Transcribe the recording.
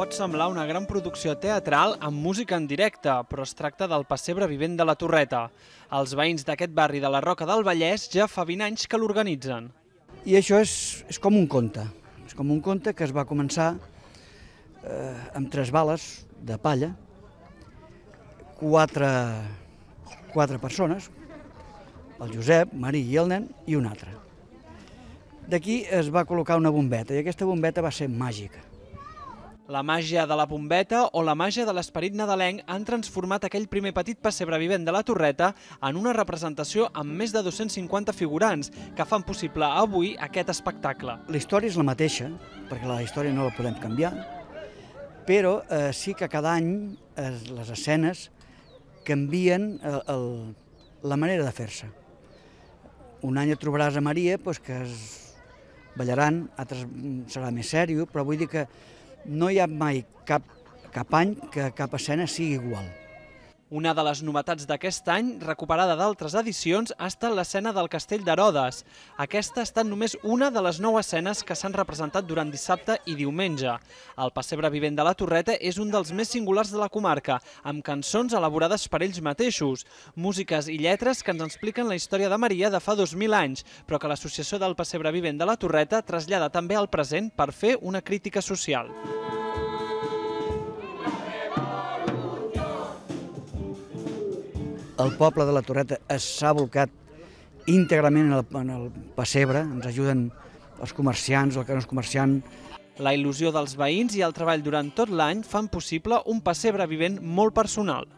pot semblar una gran producció teatral amb música en directe, però es tracta del pessebre vivent de la Torreta. Els veïns d'aquest barri de la Roca del Vallès ja fa 20 anys que l'organitzen. I això és, és com un conte, és com un conte que es va començar eh, amb tres bales de palla, quatre, quatre persones, el Josep, Marí i el nen, i un altre. D'aquí es va col·locar una bombeta, i aquesta bombeta va ser màgica la màgia de la bombeta o la màgia de l'esperit nadalenc han transformat aquell primer petit pessebre vivent de la Torreta en una representació amb més de 250 figurants que fan possible avui aquest espectacle. La història és la mateixa, perquè la història no la podem canviar, però eh, sí que cada any eh, les escenes canvien el, eh, el, la manera de fer-se. Un any et trobaràs a Maria doncs, que es ballaran, altres mm, serà més sèrio, però vull dir que no hi ha mai cap, cap any que cap escena sigui igual. Una de les novetats d'aquest any, recuperada d'altres edicions, ha estat l'escena del Castell d'Herodes. Aquesta ha estat només una de les nou escenes que s'han representat durant dissabte i diumenge. El pessebre vivent de la Torreta és un dels més singulars de la comarca, amb cançons elaborades per ells mateixos, músiques i lletres que ens expliquen la història de Maria de fa 2.000 anys, però que l'Associació del Pessebre Vivent de la Torreta trasllada també al present per fer una crítica social. El poble de la Torreta s'ha volcat íntegrament en el, en el pessebre, ens ajuden els comerciants, el que no és comerciant. La il·lusió dels veïns i el treball durant tot l'any fan possible un pessebre vivent molt personal.